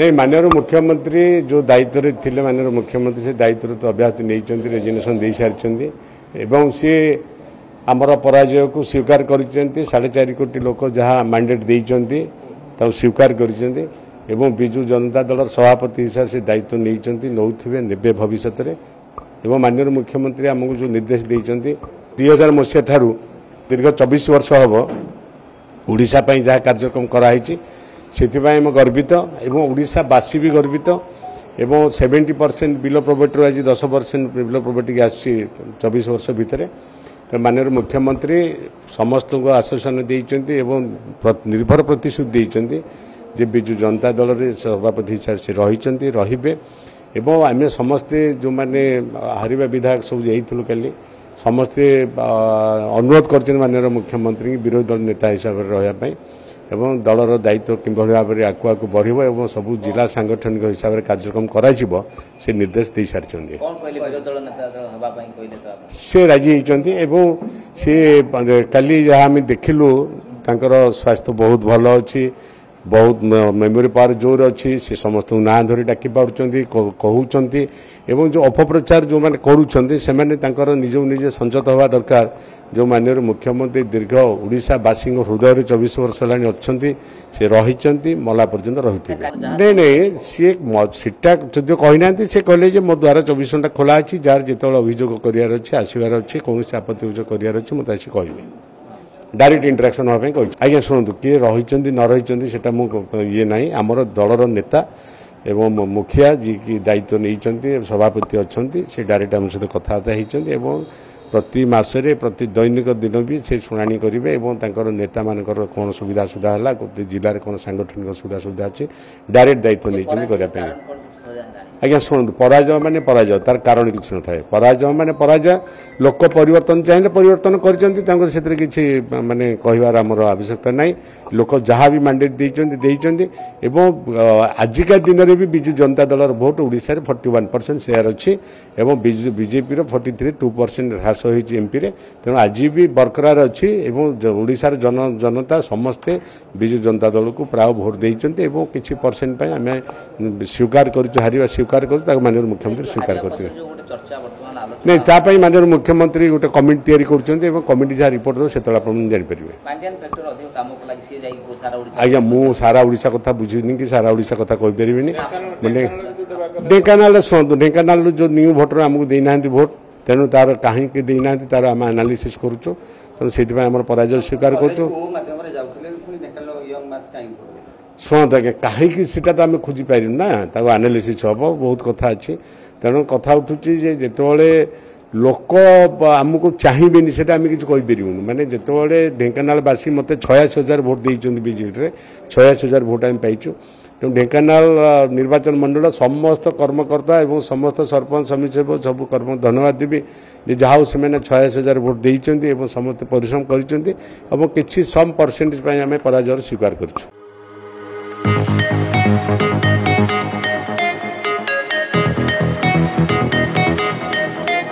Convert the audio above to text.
ନାଇଁ ମାନ୍ୟର ମୁଖ୍ୟମନ୍ତ୍ରୀ ଯେଉଁ ଦାୟିତ୍ୱରେ ଥିଲେ ମାନ୍ୟର ମୁଖ୍ୟମନ୍ତ୍ରୀ ସେ ଦାୟିତ୍ୱରେ ତ ଅବ୍ୟାହତି ନେଇଛନ୍ତି ରେଜିଗ୍ନେସନ ଦେଇସାରିଛନ୍ତି ଏବଂ ସିଏ ଆମର ପରାଜୟକୁ ସ୍ୱୀକାର କରିଛନ୍ତି ସାଢ଼େ ଚାରି କୋଟି ଲୋକ ଯାହା ମାଣ୍ଡେଟ୍ ଦେଇଛନ୍ତି ତାକୁ ସ୍ୱୀକାର କରିଛନ୍ତି ଏବଂ ବିଜୁ ଜନତା ଦଳର ସଭାପତି ହିସାବରେ ସେ ଦାୟିତ୍ୱ ନେଇଛନ୍ତି ନେଉଥିବେ ନେବେ ଭବିଷ୍ୟତରେ ଏବଂ ମାନ୍ୟର ମୁଖ୍ୟମନ୍ତ୍ରୀ ଆମକୁ ଯେଉଁ ନିର୍ଦ୍ଦେଶ ଦେଇଛନ୍ତି ଦୁଇ ହଜାର ମସିହା ଠାରୁ ଦୀର୍ଘ ଚବିଶ ବର୍ଷ ହେବ ଓଡ଼ିଶା ପାଇଁ ଯାହା କାର୍ଯ୍ୟକ୍ରମ କରାହୋଇଛି ସେଥିପାଇଁ ଆମେ ଗର୍ବିତ ଏବଂ ଓଡ଼ିଶାବାସୀ ବି ଗର୍ବିତ ଏବଂ ସେଭେଣ୍ଟି ପରସେଣ୍ଟ ବିଲୋ ପ୍ରୋଭର୍ଟିରୁ ଆଜି ଦଶ ପରସେଣ୍ଟ ବିଲୋ ପ୍ରୋଭର୍ଟିକୁ ଆସିଛି ଚବିଶ ବର୍ଷ ଭିତରେ ତେଣୁ ମାନ୍ୟର ମୁଖ୍ୟମନ୍ତ୍ରୀ ସମସ୍ତଙ୍କୁ ଆଶ୍ୱାସନ ଦେଇଛନ୍ତି ଏବଂ ନିର୍ଭର ପ୍ରତିଶ୍ରୁତି ଦେଇଛନ୍ତି ଯେ ବିଜୁ ଜନତା ଦଳରେ ସଭାପତି ହିସାବରେ ସେ ରହିଛନ୍ତି ରହିବେ ଏବଂ ଆମେ ସମସ୍ତେ ଯେଉଁମାନେ ହାରିବା ବିଧାୟକ ସବୁ ଯାଇଥିଲୁ କାଲି ସମସ୍ତେ ଅନୁରୋଧ କରିଛନ୍ତି ମାନ୍ୟର ମୁଖ୍ୟମନ୍ତ୍ରୀଙ୍କୁ ବିରୋଧୀ ଦଳ ନେତା ହିସାବରେ ରହିବା ପାଇଁ ଏବଂ ଦଳର ଦାୟିତ୍ୱ କିଭଳି ଭାବରେ ଆଗକୁ ଆଗକୁ ବଢ଼ିବ ଏବଂ ସବୁ ଜିଲ୍ଲା ସାଂଗଠନିକ ହିସାବରେ କାର୍ଯ୍ୟକ୍ରମ କରାଯିବ ସେ ନିର୍ଦ୍ଦେଶ ଦେଇସାରିଛନ୍ତି ସେ ରାଜି ହୋଇଛନ୍ତି ଏବଂ ସେ କାଲି ଯାହା ଆମେ ଦେଖିଲୁ ତାଙ୍କର ସ୍ୱାସ୍ଥ୍ୟ ବହୁତ ଭଲ ଅଛି ବହୁତ ମେମୋରି ପାୱାର ଜୋର ଅଛି ସେ ସମସ୍ତଙ୍କୁ ନାଁ ଧରି ଡାକି ପାରୁଛନ୍ତି କହୁଛନ୍ତି ଏବଂ ଯେଉଁ ଅପପ୍ରଚାର ଯେଉଁମାନେ କରୁଛନ୍ତି ସେମାନେ ତାଙ୍କର ନିଜକୁ ନିଜେ ସଞ୍ଚତ ହେବା ଦରକାର ଯେଉଁ ମାନ୍ୟର ମୁଖ୍ୟମନ୍ତ୍ରୀ ଦୀର୍ଘ ଓଡ଼ିଶାବାସୀଙ୍କ ହୃଦୟରେ ଚବିଶ ବର୍ଷ ହେଲାଣି ଅଛନ୍ତି ସେ ରହିଛନ୍ତି ମଲା ପର୍ଯ୍ୟନ୍ତ ରହିଥିବେ ନାଇଁ ନାଇଁ ସିଏ ସେଟା ଯଦିଓ କହିନାହାନ୍ତି ସେ କହିଲେ ଯେ ମୋ ଦ୍ୱାରା ଚବିଶ ଘଣ୍ଟା ଖୋଲା ଅଛି ଯାହାର ଯେତେବେଳେ ଅଭିଯୋଗ କରିବାର ଅଛି ଆସିବାର ଅଛି କୌଣସି ଆପତ୍ତି ଅଭିଯୋଗ କରିବାର ଅଛି ମୁଁ ମୋତେ ସେ କହିବେ ଡାଇରେକ୍ଟ ଇଣ୍ଟରାକ୍ସନ୍ ହେବା ପାଇଁ କହିଛି ଆଜ୍ଞା ଶୁଣନ୍ତୁ କିଏ ରହିଛନ୍ତି ନ ରହିଛନ୍ତି ସେଟା ମୁଁ ଇଏ ନାହିଁ ଆମର ଦଳର ନେତା এবং মুখিয়া যিকি ଦାୟିତ୍ୱ ନେଇଛନ୍ତି ସଭାପତି ଅଛନ୍ତି ସେ ଡାଇରେକ୍ଟ ଆମ ସହିତ କଥାବାର୍ତ୍ତା ହୋଇଛନ୍ତି ଏବଂ प्रति प्रतिमास प्रति दैनिक दिनभि शुभ नेता सुविधा सुविधा होला जिल्ला साङठन सुविधा सुविधा अस्ति डायरेक्ट दायित्व नै ଆଜ୍ଞା ଶୁଣନ୍ତୁ ପରାଜୟ ମାନେ ପରାଜୟ ତାର କାରଣ କିଛି ନଥାଏ ପରାଜୟ ମାନେ ପରାଜୟ ଲୋକ ପରିବର୍ତ୍ତନ ଚାହିଁଲେ ପରିବର୍ତ୍ତନ କରିଛନ୍ତି ତାଙ୍କର ସେଥିରେ କିଛି ମାନେ କହିବାର ଆମର ଆବଶ୍ୟକତା ନାହିଁ ଲୋକ ଯାହା ବି ମାଣ୍ଡେଟ୍ ଦେଇଛନ୍ତି ଦେଇଛନ୍ତି ଏବଂ ଆଜିକା ଦିନରେ ବି ବିଜୁ ଜନତା ଦଳର ଭୋଟ୍ ଓଡ଼ିଶାରେ ଫର୍ଟି ୱାନ୍ ପରସେଣ୍ଟ ସେୟାର ଅଛି ଏବଂ ବିଜୁ ବିଜେପିର ଫର୍ଟି ଥ୍ରୀ ଟୁ ପରସେଣ୍ଟ ହ୍ରାସ ହୋଇଛି ଏମ୍ପିରେ ତେଣୁ ଆଜି ବି ବରକରାର ଅଛି ଏବଂ ଓଡ଼ିଶାର ଜନ ଜନତା ସମସ୍ତେ ବିଜୁ ଜନତା ଦଳକୁ ପ୍ରାୟ ଭୋଟ୍ ଦେଇଛନ୍ତି ଏବଂ କିଛି ପରସେଣ୍ଟ ପାଇଁ ଆମେ ସ୍ୱୀକାର କରିଛୁ ହାରିବା ସ୍ୱୀକାର ସ୍ୱୀକାର କରୁଛି ତାକୁ ମାନ୍ୟବର ମୁଖ୍ୟମନ୍ତ୍ରୀ ସ୍ୱୀକାର କରିଛନ୍ତି ନାଇଁ ତା ପାଇଁ ମାନ୍ୟବର ମୁଖ୍ୟମନ୍ତ୍ରୀ ଗୋଟେ କମିଟି ତିଆରି କରୁଛନ୍ତି ଏବଂ କମିଟି ଯାହା ରିପୋର୍ଟ ଦେବ ସେତେବେଳେ ଆପଣ ଜାଣିପାରିବେ ଆଜ୍ଞା ମୁଁ ସାରା ଓଡ଼ିଶା କଥା ବୁଝିବିନି କି ସାରା ଓଡ଼ିଶା କଥା କହିପାରିବିନି ମାନେ ଢେଙ୍କାନାଳରେ ଶୁଣନ୍ତୁ ଢେଙ୍କାନାଳରୁ ଯେଉଁ ନ୍ୟୁ ଭୋଟର ଆମକୁ ଦେଇନାହାନ୍ତି ଭୋଟ ତେଣୁ ତାର କାହିଁକି ଦେଇନାହାନ୍ତି ତାର ଆମେ ଆନାଲିସିସ୍ କରୁଛୁ ତେଣୁ ସେଥିପାଇଁ ଆମର ପରାଜୟ ସ୍ୱୀକାର କରୁଛୁ ଶୁଣନ୍ତୁ ଆଜ୍ଞା କାହିଁକି ସେଇଟା ତ ଆମେ ଖୋଜିପାରିବୁ ନା ତାକୁ ଆନାଲିସିସ୍ ହେବ ବହୁତ କଥା ଅଛି ତେଣୁ କଥା ଉଠୁଛି ଯେ ଯେତେବେଳେ ଲୋକ ଆମକୁ ଚାହିଁବେନି ସେଇଟା ଆମେ କିଛି କହିପାରିବୁନି ମାନେ ଯେତେବେଳେ ଢେଙ୍କାନାଳବାସୀ ମୋତେ ଛୟାଅଶୀ ହଜାର ଭୋଟ୍ ଦେଇଛନ୍ତି ବିଜେଡ଼ିରେ ଛୟାଅଶୀ ହଜାର ଭୋଟ୍ ଆମେ ପାଇଛୁ ତେଣୁ ଢେଙ୍କାନାଳ ନିର୍ବାଚନ ମଣ୍ଡଳ ସମସ୍ତ କର୍ମକର୍ତ୍ତା ଏବଂ ସମସ୍ତ ସରପଞ୍ଚ ସମିତିସେବକ ସବୁ କର୍ମ ଧନ୍ୟବାଦ ଦେବି ଯେ ଯାହା ହେଉ ସେମାନେ ଛୟାଅଶୀ ହଜାର ଭୋଟ୍ ଦେଇଛନ୍ତି ଏବଂ ସମସ୍ତେ ପରିଶ୍ରମ କରିଛନ୍ତି ଏବଂ କିଛି ସମ୍ ପରସେଣ୍ଟେଜ୍ ପାଇଁ ଆମେ ପରାଜୟର ସ୍ୱୀକାର କରିଛୁ